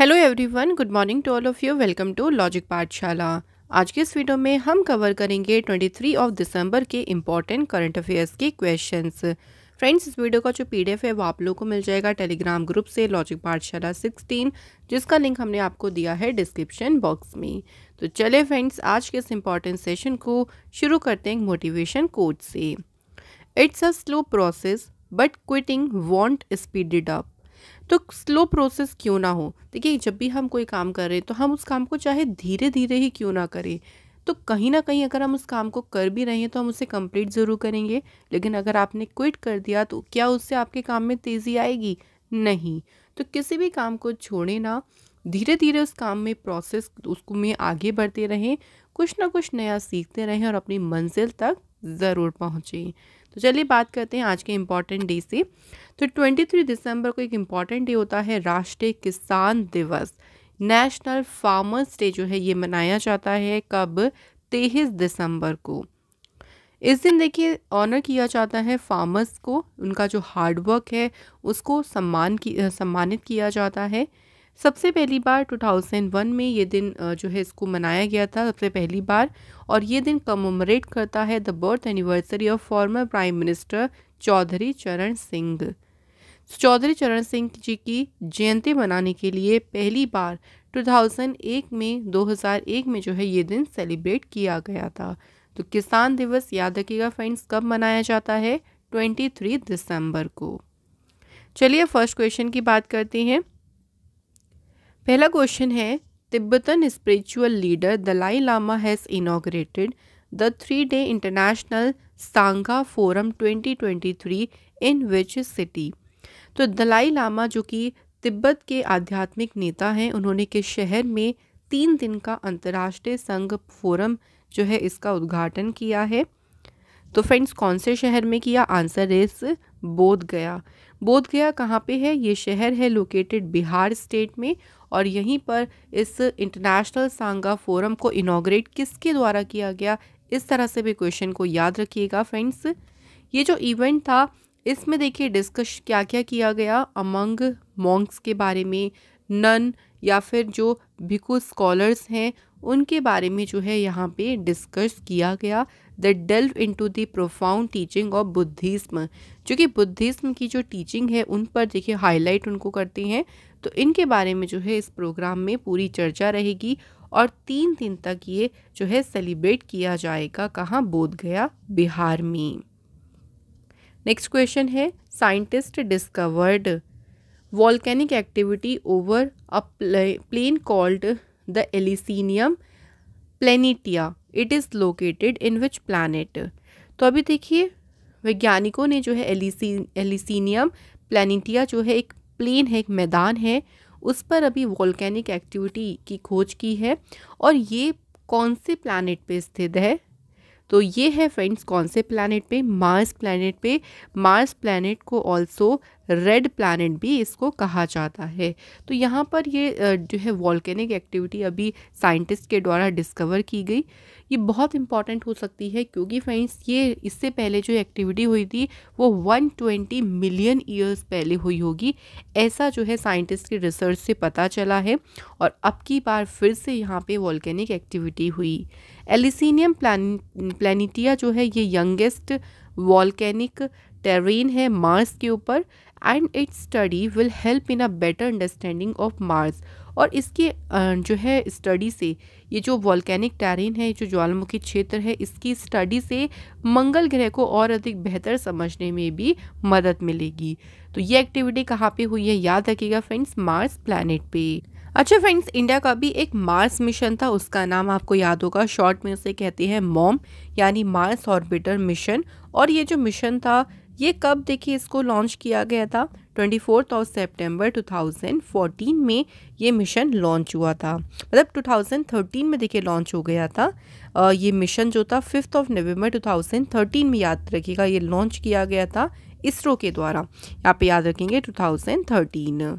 Hello everyone good morning to all of you welcome to logic Pathshala आज के इस video में हम कवर करेंगे 23 ऑफ दिसंबर के इम्पॉर्टेंट करंट अफेयर्स के क्वेश्चंस फ्रेंड्स इस वीडियो का जो पीडीएफ है वो आप लोगों को मिल जाएगा टेलीग्राम ग्रुप से लॉजिक पाठशाला 16 जिसका लिंक हमने आपको दिया है डिस्क्रिप्शन बॉक्स में तो चले फ्रेंड्स आज के इस इम्पॉर्टेंट सेशन को शुरू करते हैं मोटिवेशन कोच से it's a slow process but quitting won't speed it up तो स्लो प्रोसेस क्यों ना हो देखिए जब भी हम कोई काम कर रहे हैं तो हम उस काम को चाहे धीरे धीरे ही क्यों ना करें तो कहीं ना कहीं अगर हम उस काम को कर भी रहे हैं तो हम उसे कंप्लीट ज़रूर करेंगे लेकिन अगर आपने क्विट कर दिया तो क्या उससे आपके काम में तेज़ी आएगी नहीं तो किसी भी काम को छोड़े ना धीरे धीरे उस काम में प्रोसेस उसको में आगे बढ़ते रहें कुछ ना कुछ नया सीखते रहें और अपनी मंजिल तक ज़रूर पहुँचें तो चलिए बात करते हैं आज के इम्पॉर्टेंट डे से तो 23 दिसंबर को एक इम्पॉर्टेंट डे होता है राष्ट्रीय किसान दिवस नेशनल फार्मर्स डे जो है ये मनाया जाता है कब तेईस दिसंबर को इस दिन देखिए ऑनर किया जाता है फार्मर्स को उनका जो हार्डवर्क है उसको सम्मान की सम्मानित किया जाता है सबसे पहली बार 2001 में ये दिन जो है इसको मनाया गया था सबसे पहली बार और ये दिन कमोमरेट करता है the birth anniversary of former prime minister Chaudhary Charan Singh Chaudhary Charan Singh जी की जयंती मनाने के लिए पहली बार 2001 में 2001 में जो है ये दिन सेलिब्रेट किया गया था तो किसान दिवस याद रखिएगा फ्रेंड्स कब मनाया जाता है 23 दिसंबर को चलिए फर्स्ट क्वेश्चन की बात करते हैं पहला क्वेश्चन है Tibetan spiritual leader Dalai Lama has inaugurated the three day international Sangha forum 2023 in which city तो दलाई लामा जो कि तिब्बत के आध्यात्मिक नेता हैं उन्होंने के शहर में तीन दिन का अंतर्राष्ट्रीय संघ फोरम जो है इसका उद्घाटन किया है तो फ्रेंड्स कौन से शहर में किया आंसर इज बोध गया बोध गया कहाँ पे है ये शहर है लोकेटेड बिहार स्टेट में और यहीं पर इस इंटरनेशनल सांगा फोरम को इनाग्रेट किसके द्वारा किया गया इस तरह से भी क्वेश्चन को याद रखिएगा फ्रेंड्स ये जो इवेंट था इसमें देखिए डिस्कश क्या क्या किया गया अमंग मॉन्क्स के बारे में नन या फिर जो भिकु स्कॉलर्स हैं उनके बारे में जो है यहाँ पे डिस्कस किया गया the delve into the profound teaching of Buddhism जो कि बुद्धिज़्म की जो टीचिंग है उन पर देखिए हाईलाइट उनको करते हैं तो इनके बारे में जो है इस प्रोग्राम में पूरी चर्चा रहेगी और तीन दिन तक ये जो है सेलिब्रेट किया जाएगा कहाँ बोध गया बिहार में नेक्स्ट क्वेश्चन है scientist discovered volcanic activity over a plane called the Elysium Planitia it is located in which planet तो अभी देखिए वैज्ञानिकों ने जो है एलिसी एलिसीनियम प्लानिटिया जो है एक प्लेन है एक मैदान है उस पर अभी वॉल्केनिक एक्टिविटी की खोज की है और ये कौन से प्लानट पे स्थित है तो ये है फ्रेंड्स कौन से प्लानट पे मार्स प्लानट पे मार्स प्लानट को ऑल्सो रेड प्लानट भी इसको कहा जाता है तो यहाँ पर ये जो है वॉल्केनिक एक्टिविटी अभी साइंटिस्ट के द्वारा डिस्कवर की गई ये बहुत इंपॉर्टेंट हो सकती है क्योंकि फ्रेंड्स ये इससे पहले जो एक्टिविटी हुई थी वो 120 मिलियन ईयर्स पहले हुई होगी ऐसा जो है साइंटिस्ट की रिसर्च से पता चला है और अब की बार फिर से यहाँ पे वॉल्केनिक एक्टिविटी हुई एलिसीनियम प्लान प्लानिटिया जो है ये यंगेस्ट वॉल्केनिक टेरेन है मार्स के ऊपर and it's study will help in a better understanding of Mars और इसके जो है स्टडी से ये जो वॉल्केनिक टेरेन है जो ज्वालामुखी क्षेत्र है इसकी स्टडी से मंगल ग्रह को और अधिक बेहतर समझने में भी मदद मिलेगी तो ये एक्टिविटी कहाँ पे हुई है याद रखिएगा फ्रेंड्स मार्स प्लानट पे अच्छा फ्रेंड्स इंडिया का भी एक मार्स मिशन था उसका नाम आपको याद होगा शॉर्ट में उसे कहते हैं मॉम यानी मार्स ऑर्बिटर मिशन और ये जो मिशन था ये कब देखिए इसको लॉन्च किया गया था twenty fourth of September fourteen में ये मिशन लॉन्च हुआ था मतलब 2013 में देखिए लॉन्च हो गया था आ, ये मिशन जो था फिफ्थ ऑफ थाउजेंड 2013 में याद रखिएगा ये लॉन्च किया गया था इसरो के द्वारा यहाँ पे याद रखेंगे 2013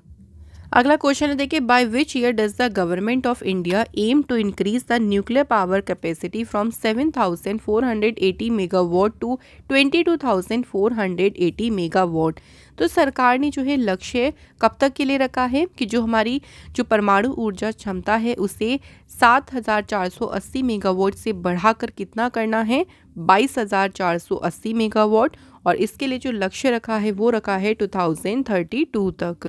अगला क्वेश्चन है देखिए by which year does the government of India aim to increase the nuclear power capacity from 7,480 megawatt to 22,480 megawatt तो सरकार ने जो है लक्ष्य कब तक के लिए रखा है कि जो हमारी जो परमाणु ऊर्जा क्षमता है उसे 7,480 मेगावाट से बढ़ाकर कितना करना है 22,480 मेगावाट और इसके लिए जो लक्ष्य रखा है वो रखा है 2032 तक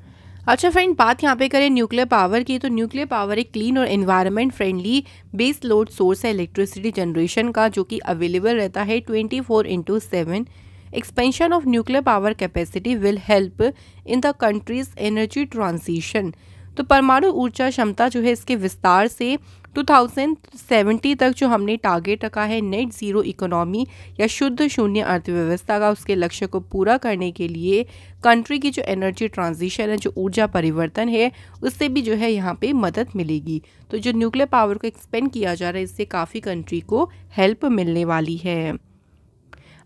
अच्छा फ्रेंड बात यहाँ पे करें न्यूक्लियर पावर की तो न्यूक्लियर पावर एक क्लीन और environment friendly base load source है इलेक्ट्रिसिटी जनरेशन का जो कि अवेलेबल रहता है twenty four into seven expansion of nuclear power capacity will help in the country's energy transition तो परमाणु ऊर्जा क्षमता जो है इसके विस्तार से 2070 तक जो हमने टारगेट रखा है नेट ज़ीरो इकोनॉमी या शुद्ध शून्य अर्थव्यवस्था का उसके लक्ष्य को पूरा करने के लिए कंट्री की जो एनर्जी ट्रांजिशन है जो ऊर्जा परिवर्तन है उससे भी जो है यहाँ पे मदद मिलेगी तो जो न्यूक्लियर पावर को एक्सपेंड किया जा रहा है इससे काफ़ी कंट्री को हेल्प मिलने वाली है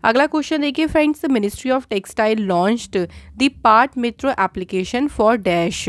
अगला क्वेश्चन देखिए friends ministry of textile launched the part मित्रो application for dash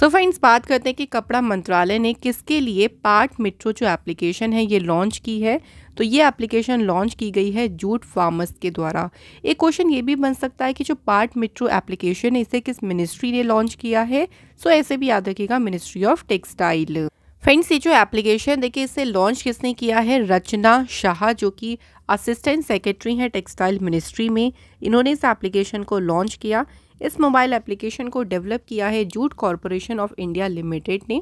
so friends बात करते हैं कि कपड़ा मंत्रालय ने किसके लिए पार्ट मिट्रो जो एप्लीकेशन है ये लॉन्च की है तो ये एप्लीकेशन लॉन्च की गई है जूट फार्मर्स के द्वारा एक क्वेश्चन ये भी बन सकता है कि जो पार्ट मिट्रो एप्लीकेशन है इसे किस मिनिस्ट्री ने लॉन्च किया है सो ऐसे भी याद रखिएगा मिनिस्ट्री ऑफ टेक्सटाइल फ्रेंड्स ये जो एप्लीकेशन देखिए इसे लॉन्च किसने किया है रचना शाह जो कि असिस्टेंट सेक्रेटरी हैं टेक्सटाइल मिनिस्ट्री में इन्होंने इस एप्लीकेशन को लॉन्च किया इस मोबाइल एप्लीकेशन को डेवलप किया है jute corporation of India limited ने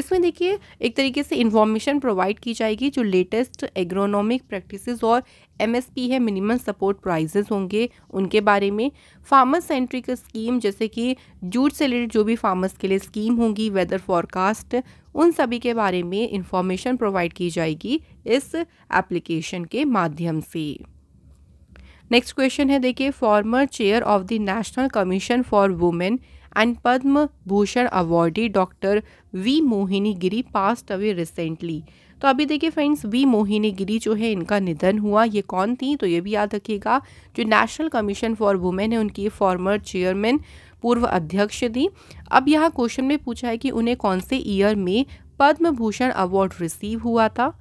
इसमें देखिए एक तरीके से इन्फॉर्मेशन प्रोवाइड की जाएगी जो लेटेस्ट एग्रोनॉमिक प्रैक्टिसेस और एमएसपी है मिनिमम सपोर्ट प्राइजेज होंगे उनके बारे में फार्मर सेंट्रिक स्कीम जैसे कि जूट से रिलेटेड जो भी फार्मर्स के लिए स्कीम होंगी वेदर फॉरकास्ट उन सभी के बारे में इंफॉर्मेशन प्रोवाइड की जाएगी इस एप्लीकेशन के माध्यम से नेक्स्ट क्वेश्चन है देखिए former chair of the national commission for women and Padma Bhushan awardee doctor V Mohini Giri passed away recently तो अभी देखिए फ्रेंड्स वी मोहिनी गिरी जो है इनका निधन हुआ ये कौन थी तो ये भी याद रखिएगा जो नेशनल कमीशन फॉर वुमेन है उनकी फॉर्मर चेयरमैन पूर्व अध्यक्ष थी अब यहाँ क्वेश्चन में पूछा है कि उन्हें कौन से ईयर में पद्म भूषण अवार्ड रिसीव हुआ था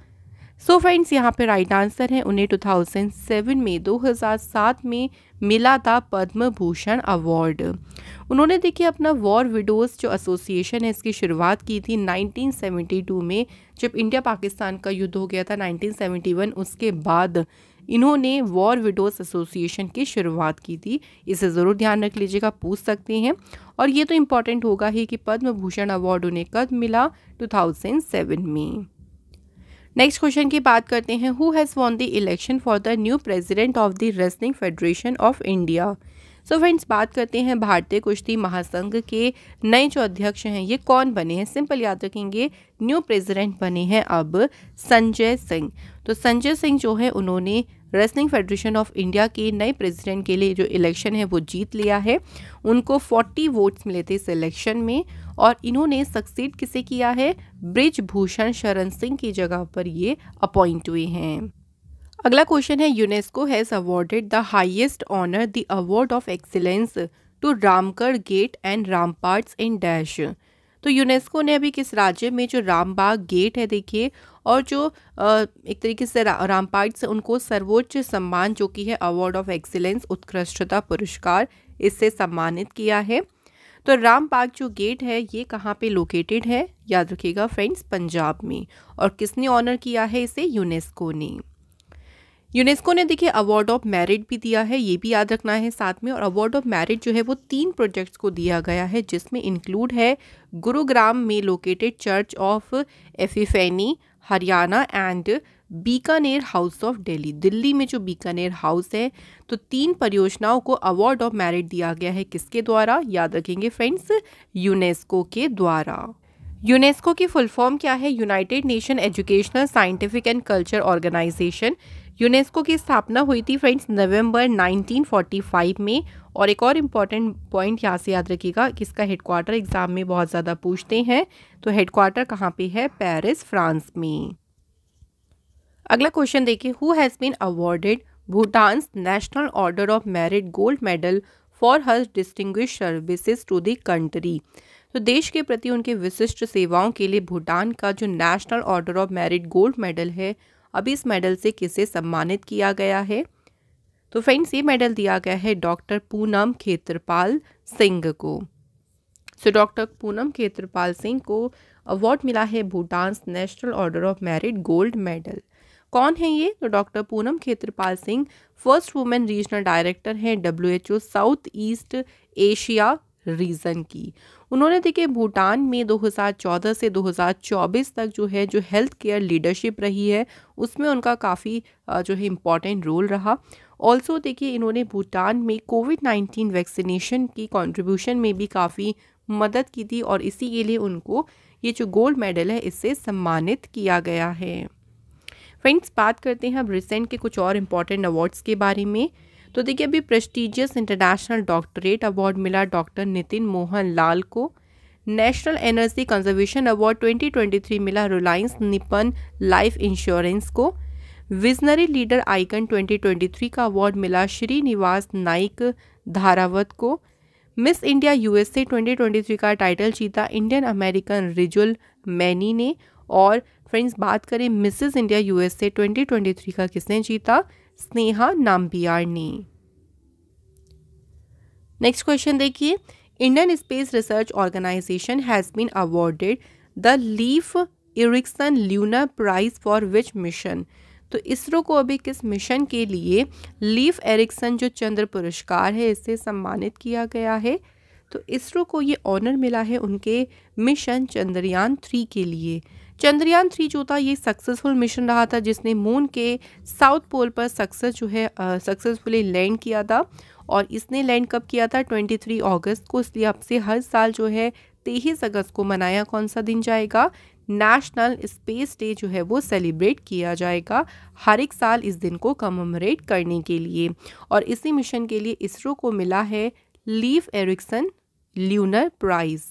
सो फ्रेंड्स यहाँ पे राइट आंसर है उन्हें 2007 में 2007 में मिला था पद्म भूषण अवार्ड उन्होंने देखिए अपना वॉर विडोज़ जो एसोसिएशन है इसकी शुरुआत की थी 1972 में जब इंडिया पाकिस्तान का युद्ध हो गया था 1971 उसके बाद इन्होंने वॉर विडोज एसोसिएशन की शुरुआत की थी इसे ज़रूर ध्यान रख लीजिएगा पूछ सकते हैं और ये तो इम्पॉर्टेंट होगा ही कि पद्म भूषण अवार्ड उन्हें कब मिला टू में नेक्स्ट क्वेश्चन की बात करते हैं who has won the election for the new president of the wrestling federation of India so friends बात करते हैं भारतीय कुश्ती महासंघ के नए जो अध्यक्ष हैं ये कौन बने हैं सिंपल याद रखेंगे न्यू प्रेसिडेंट बने हैं अब संजय सिंह तो संजय सिंह जो है उन्होंने रेसलिंग फेडरेशन ऑफ इंडिया के नए प्रेसिडेंट के लिए जो इलेक्शन है वो जीत लिया है उनको 40 वोट्स मिले थे इस इलेक्शन में और इन्होंने सक्सीड किसे किया है ब्रिज भूषण शरण सिंह की जगह पर ये अपॉइंट हुए हैं अगला क्वेश्चन है UNESCO has awarded the highest honour the award of excellence to Ramgarh gate and ramparts in dash तो यूनेस्को ने अभी किस राज्य में जो रामबाग गेट है देखिए और जो एक तरीके से रा, रामपाइट से उनको सर्वोच्च सम्मान जो कि है अवार्ड ऑफ एक्सीलेंस उत्कृष्टता पुरस्कार इससे सम्मानित किया है तो राम पार्क जो गेट है ये कहाँ पे लोकेटेड है याद रखिएगा फ्रेंड्स पंजाब में और किसने ऑनर किया है इसे यूनेस्को ने यूनेस्को ने देखिए अवार्ड ऑफ मेरिट भी दिया है ये भी याद रखना है साथ में और अवार्ड ऑफ मेरिट जो है वो तीन प्रोजेक्ट्स को दिया गया है जिसमें इंक्लूड है गुरुग्राम में located church of Epiphany Haryana and Bikaner house of Delhi Delhi में जो बीकानेर हाउस है तो तीन परियोजनाओं को अवार्ड ऑफ मेरिट दिया गया है किसके द्वारा याद रखेंगे फ्रेंड्स यूनेस्को के द्वारा यूनेस्को की फुल फॉर्म क्या है united nation educational scientific and culture organisation UNESCO की स्थापना हुई थी फ्रेंड्स नवंबर 1945 में और एक और इम्पॉर्टेंट पॉइंट यहाँ से याद रखिएगा कि इसका हेडक्वार्टर एग्ज़ाम में बहुत ज़्यादा पूछते हैं तो हेडक्वार्टर कहाँ पे है पेरिस फ्रांस में अगला क्वेश्चन देखिए who has been awarded Bhutan's national order of merit gold medal for her distinguished services to the country तो देश के प्रति उनके विशिष्ट सेवाओं के लिए भूटान का जो national order of merit gold medal है अब इस मेडल से किसे सम्मानित किया गया है तो फ्रेंड्स ये मेडल दिया गया है डॉक्टर पूनम खेत्रपाल सिंह को so so, doctor Poonam Khetrapal Singh को अवार्ड मिला है Bhutan national order of merit gold medal कौन है ये तो doctor Poonam Khetrapal Singh first women regional director हैं W H O south east Asia region की उन्होंने देखिए भूटान में 2014 से 2024 तक जो है जो हेल्थ केयर लीडरशिप रही है उसमें उनका काफ़ी जो है इम्पॉर्टेंट रोल रहा ऑल्सो देखिए इन्होंने भूटान में कोविड नाइन्टीन वैक्सीनेशन की कॉन्ट्रीब्यूशन में भी काफ़ी मदद की थी और इसी के लिए उनको ये जो गोल्ड मेडल है इससे सम्मानित किया गया है फ्रेंड्स बात करते हैं अब रिसेंट के कुछ और इम्पॉर्टेंट अवार्ड्स के बारे में तो देखिए अभी प्रेस्टिजियस इंटरनेशनल डॉक्टरेट अवार्ड मिला डॉक्टर नितिन मोहन लाल को नेशनल एनर्जी कंजर्वेशन अवार्ड 2023 मिला रिलायंस निपन लाइफ इंश्योरेंस को विजनरी लीडर आइकन 2023 का अवार्ड मिला श्रीनिवास नाइक धारावत को मिस इंडिया यूएसए 2023 का टाइटल जीता इंडियन अमेरिकन रिजुल मैनी ने और फ्रेंड्स बात करें मिसेस इंडिया यूएसए 2023 का किसने जीता स्नेहा नाम्बियार ने नेक्स्ट क्वेश्चन देखिए Indian space research organisation has been awarded the Leif Erikson lunar prize for which mission तो इसरो को अभी किस मिशन के लिए लीफ एरिक्सन जो चंद्र पुरस्कार है इससे सम्मानित किया गया है तो इसरो को ये ऑनर मिला है उनके मिशन चंद्रयान थ्री के लिए चंद्रयान थ्री जो था ये सक्सेसफुल मिशन रहा था जिसने मून के साउथ पोल पर सक्सेस जो है सक्सेसफुली लैंड किया था और इसने लैंड कब किया था 23 अगस्त को इसलिए अब से हर साल जो है तेईस अगस्त को मनाया कौन सा दिन जाएगा नेशनल स्पेस डे जो है वो सेलिब्रेट किया जाएगा हर एक साल इस दिन को कमोमरेट करने के लिए और इसी मिशन के लिए इसरो को मिला है Leif Erikson lunar prize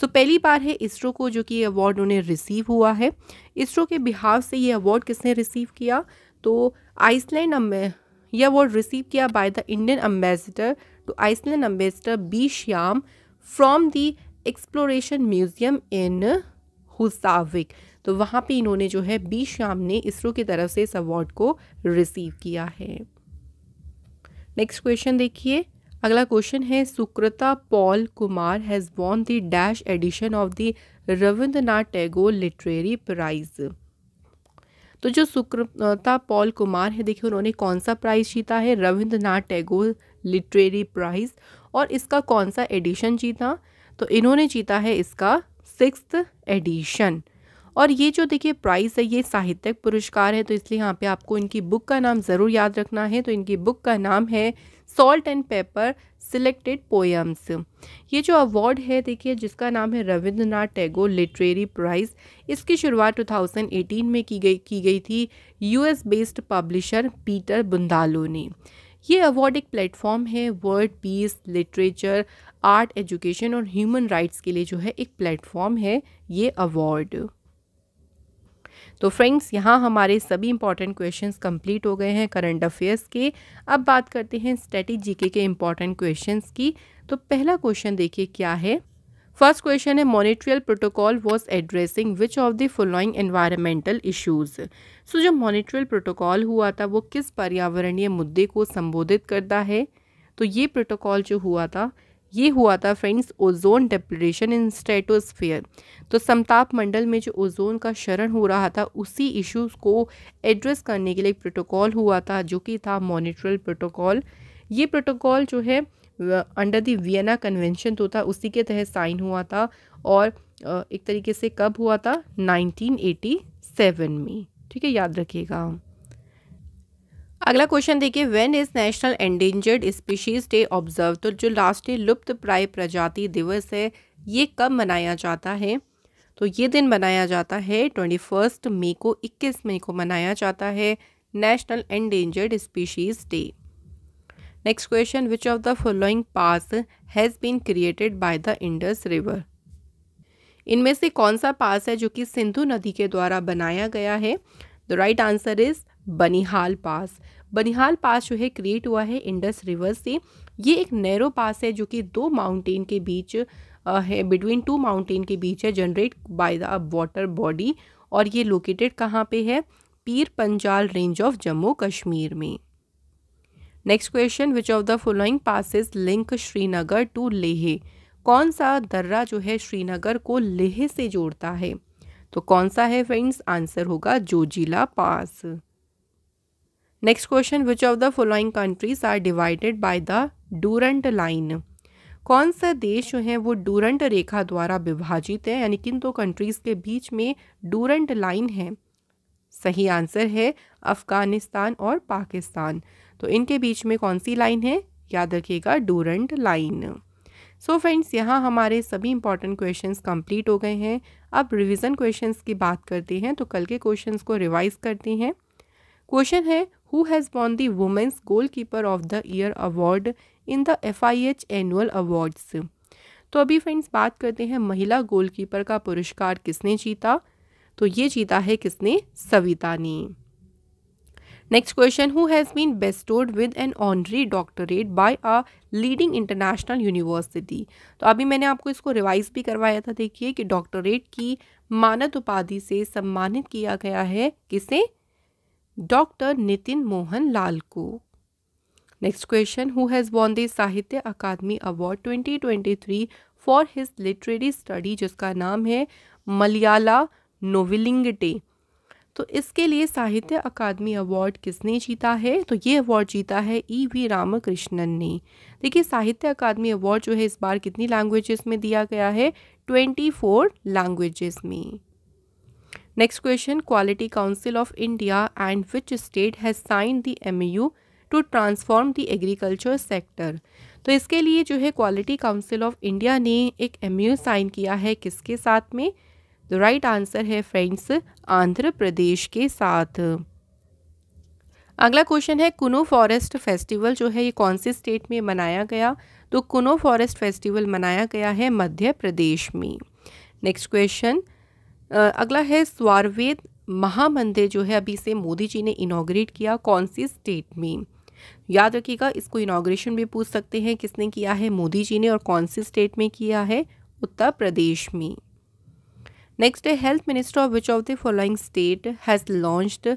so so, पहली बार है इसरो को जो कि ये अवार्ड उन्हें रिसीव हुआ है इसरो के बिहाव से ये अवार्ड किसने रिसीव किया तो आइसलैंड ये अवार्ड रिसीव किया by the Indian ambassador to Iceland ambassador B Shyam from the exploration museum in Husavik तो वहाँ पे इन्होंने जो है बी श्याम ने इसरो की तरफ से इस अवार्ड को रिसीव किया है नेक्स्ट क्वेश्चन देखिए अगला क्वेश्चन है Sukrita Paul Kumar has won the dash edition of the Rabindranath Tagore literary prize तो जो सुकृता पॉल कुमार है देखिए उन्होंने कौन सा प्राइज़ जीता है रविंद्रनाथ टैगोर लिटरेरी प्राइज़ और इसका कौन सा एडिशन जीता तो इन्होंने जीता है इसका सिक्स एडिशन और ये जो देखिए प्राइस है ये साहित्यक पुरस्कार है तो इसलिए यहाँ पे आपको इनकी बुक का नाम ज़रूर याद रखना है तो इनकी बुक का नाम है salt and pepper selected poems ये जो अवार्ड है देखिए जिसका नाम है रविंद्रनाथ टैगोर लिटरेरी प्राइज़ इसकी शुरुआत 2018 में की गई की गई थी US based publisher Peter Bundalo ने ये अवार्ड एक प्लेटफॉर्म है world peace literature art education और ह्यूमन राइट्स के लिए जो है एक प्लेटफॉर्म है ये अवार्ड तो फ्रेंड्स यहाँ हमारे सभी इंपॉर्टेंट क्वेश्चंस कंप्लीट हो गए हैं करंट अफेयर्स के अब बात करते हैं स्ट्रेटी के इंपॉर्टेंट क्वेश्चंस की तो पहला क्वेश्चन देखिए क्या है फर्स्ट क्वेश्चन है Montreal protocol was addressing which of the following environmental issues so जो मॉनिट्रियल प्रोटोकॉल हुआ था वो किस पर्यावरणीय मुद्दे को संबोधित करता है तो ये प्रोटोकॉल जो हुआ था ये हुआ था friends ozone depression in stratosphere तो समताप मंडल में जो ओजोन का शरण हो रहा था उसी इश्यूज को एड्रेस करने के लिए एक प्रोटोकॉल हुआ था जो कि था मॉनिटरल प्रोटोकॉल ये प्रोटोकॉल जो है अंडर दी वियना कन्वेंशन तो था उसी के तहत साइन हुआ था और एक तरीके से कब हुआ था 1987 में ठीक है याद रखिएगा अगला क्वेश्चन देखिए when is national endangered species day observe तो जो लास्ट डे लुप्त प्राय प्रजाति दिवस है ये कब मनाया जाता है तो ये दिन मनाया जाता है ट्वेंटी फर्स्ट मई को इक्कीस मई को मनाया जाता है national endangered species day next question which of the following pass has been created by the Indus river इनमें से कौन सा पास है जो कि सिंधु नदी के द्वारा बनाया गया है the right answer is Banihal pass Banihal pass जो है क्रिएट हुआ है इंडस रिवर से ये एक नैरो पास है जो कि दो माउंटेन के बीच है बिटवीन टू माउंटेन के बीच है generate by the water body और ये लोकेटेड कहाँ पे है पीर पंजाल रेंज ऑफ जम्मू कश्मीर में next question which of the following passes link Srinagar to Leh कौन सा दर्रा जो है श्रीनगर को लेह से जोड़ता है तो कौन सा है फ्रेंड्स आंसर होगा Zojila pass next question which of the following countries are divided by the Durand line कौन सा देश जो है वो डूरंट रेखा द्वारा विभाजित है यानी किन दो कंट्रीज़ के बीच में डूरंट लाइन है सही आंसर है अफ़गानिस्तान और पाकिस्तान तो इनके बीच में कौन सी लाइन है याद रखिएगा डूरंट लाइन सो फ्रेंड्स यहाँ हमारे सभी इंपॉर्टेंट क्वेश्चंस कंप्लीट हो गए हैं अब रिवीजन क्वेश्चंस की बात करते हैं तो कल के क्वेश्चंस को रिवाइज करते हैं क्वेश्चन है who has won the Women's Goalkeeper of the Year award in the FIH annual awards. तो अभी फ्रेंड्स बात करते हैं महिला गोलकीपर का पुरस्कार किसने जीता तो ये जीता है किसने सविता ने next question who has been bestowed with an honorary doctorate by a leading international university तो अभी मैंने आपको इसको रिवाइज भी करवाया था देखिए कि डॉक्टरेट की मानद उपाधि से सम्मानित किया गया है किसे डॉक्टर नितिन मोहन लाल को next question who has won the Sahitya Akademi award 2023 for his literary study जिसका नाम है मलयाला नोविलिंगटे तो इसके लिए साहित्य अकादमी अवार्ड किसने जीता है तो ये अवार्ड जीता है ई e वी रामकृष्णन ने देखिए साहित्य अकादमी अवार्ड जो है इस बार कितनी लैंग्वेजेस में दिया गया है ट्वेंटी फोर लैंग्वेजेस में next question quality council of India and which state has sign the MOU to transform the agriculture sector तो इसके लिए जो है क्वालिटी काउंसिल ऑफ इंडिया ने एक एम साइन किया है किसके साथ में द राइट आंसर है फ्रेंड्स आंध्र प्रदेश के साथ अगला क्वेश्चन है कुनो फॉरेस्ट फेस्टिवल जो है ये कौन से स्टेट में मनाया गया तो कुनो फॉरेस्ट फेस्टिवल मनाया गया है मध्य प्रदेश में नेक्स्ट क्वेश्चन अगला है स्वारवेद महामंदिर जो है अभी से मोदी जी ने इनाग्रेट किया कौन सी स्टेट में याद रखिएगा इसको इनाग्रेशन भी पूछ सकते हैं किसने किया है मोदी जी ने और कौन सी स्टेट में किया है उत्तर प्रदेश में नेक्स्ट है health minister of which of the following state has launched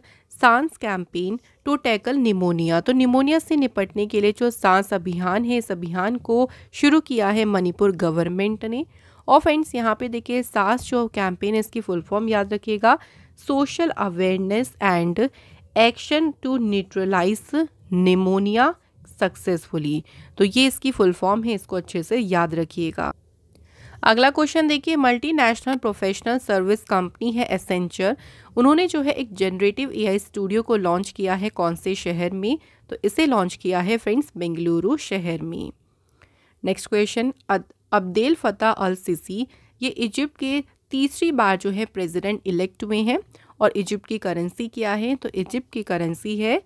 SAANS campaign to tackle pneumonia तो निमोनिया से निपटने के लिए जो सांस अभियान है इस अभियान को शुरू किया है मणिपुर गवर्नमेंट ने और फ्रेंड्स यहाँ पे देखिए सास जो कैंपेन है इसकी फुल फॉर्म याद रखिएगा social awareness and action to neutralise pneumonia successfully तो ये इसकी फुल फॉर्म है इसको अच्छे से याद रखिएगा अगला क्वेश्चन देखिए मल्टीनेशनल प्रोफेशनल सर्विस कंपनी है एसेंचर उन्होंने जो है एक जनरेटिव एआई स्टूडियो को लॉन्च किया है कौन से शहर में तो इसे लॉन्च किया है फ्रेंड्स बेंगलुरु शहर में next question Abdel Fattah al Sisi ये इजिप्ट के तीसरी बार जो है प्रेसिडेंट इलेक्ट हुए हैं और इजिप्ट की करेंसी क्या है तो इजिप्ट की करेंसी है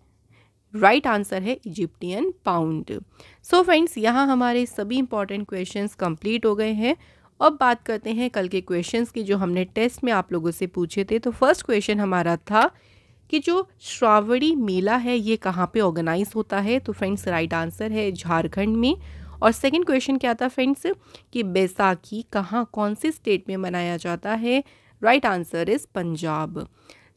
राइट right आंसर है इजिप्टियन पाउंड सो फ्रेंड्स यहाँ हमारे सभी इंपॉर्टेंट क्वेश्चंस कंप्लीट हो गए हैं अब बात करते हैं कल के क्वेश्चंस की जो हमने टेस्ट में आप लोगों से पूछे थे तो फर्स्ट क्वेश्चन हमारा था कि जो श्रावणी मेला है ये कहाँ पे ऑर्गेनाइज होता है तो फ्रेंड्स राइट आंसर है झारखंड में और सेकंड क्वेश्चन क्या था फ्रेंड्स कि बैसाखी कहाँ कौन से स्टेट में मनाया जाता है right answer is Punjab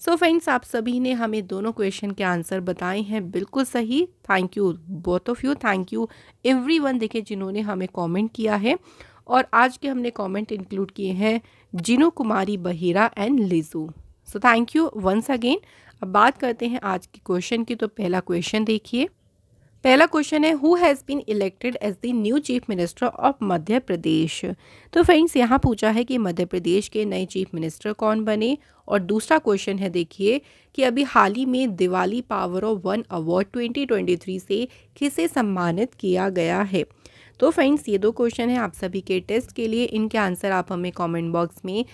so friends आप सभी ने हमें दोनों क्वेश्चन के आंसर बताए हैं बिल्कुल सही thank you both of you thank you everyone देखे जिन्होंने हमें कॉमेंट किया है और आज के हमने कॉमेंट इंक्लूड किए हैं Jino Kumari Behera and Liju so thank you once again अब बात करते हैं आज के क्वेश्चन की तो पहला क्वेश्चन देखिए पहला क्वेश्चन है who has been elected as the new chief minister of Madhya Pradesh तो फ्रेंड्स यहाँ पूछा है कि मध्य प्रदेश के नए चीफ मिनिस्टर कौन बने और दूसरा क्वेश्चन है देखिए कि अभी हाल ही में Diwali power of one award 2023 से किसे सम्मानित किया गया है तो फ्रेंड्स ये दो क्वेश्चन हैं आप सभी के टेस्ट के लिए इनके आंसर आप हमें कमेंट बॉक्स में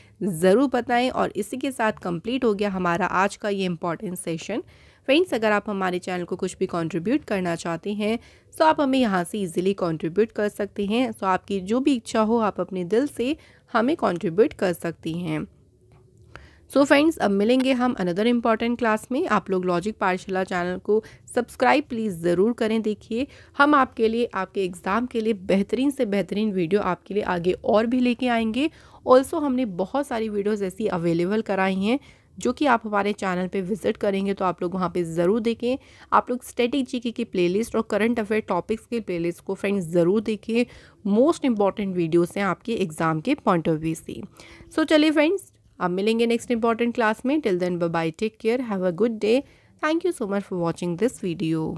ज़रूर बताएं और इसी के साथ कंप्लीट हो गया हमारा आज का ये इम्पॉर्टेंट सेशन फ्रेंड्स अगर आप हमारे चैनल को कुछ भी कंट्रीब्यूट करना चाहते हैं तो आप हमें यहाँ से इजीली कंट्रीब्यूट कर सकते हैं तो आपकी जो भी इच्छा हो आप अपने दिल से हमें कंट्रीब्यूट कर सकती हैं सो so फ्रेंड्स अब मिलेंगे हम अनदर इम्पॉर्टेंट क्लास में आप लोग लॉजिक पाठशाला चैनल को सब्सक्राइब प्लीज़ ज़रूर करें देखिए हम आपके लिए आपके एग्ज़ाम के लिए बेहतरीन से बेहतरीन वीडियो आपके लिए आगे और भी लेके आएंगे ऑल्सो हमने बहुत सारी वीडियोज़ ऐसी अवेलेबल कराई हैं जो कि आप हमारे चैनल पे विज़िट करेंगे तो आप लोग वहाँ पे ज़रूर देखें आप लोग स्टैटिक जीके की प्लेलिस्ट और करंट अफेयर टॉपिक्स की प्लेलिस्ट को फ्रेंड्स ज़रूर देखें मोस्ट इंपॉर्टेंट वीडियोज़ हैं आपके एग्ज़ाम के पॉइंट ऑफ व्यू से सो चलिए फ्रेंड्स अब मिलेंगे नेक्स्ट इंपॉर्टेंट क्लास में till then bye take care have a good day thank you so much for watching this video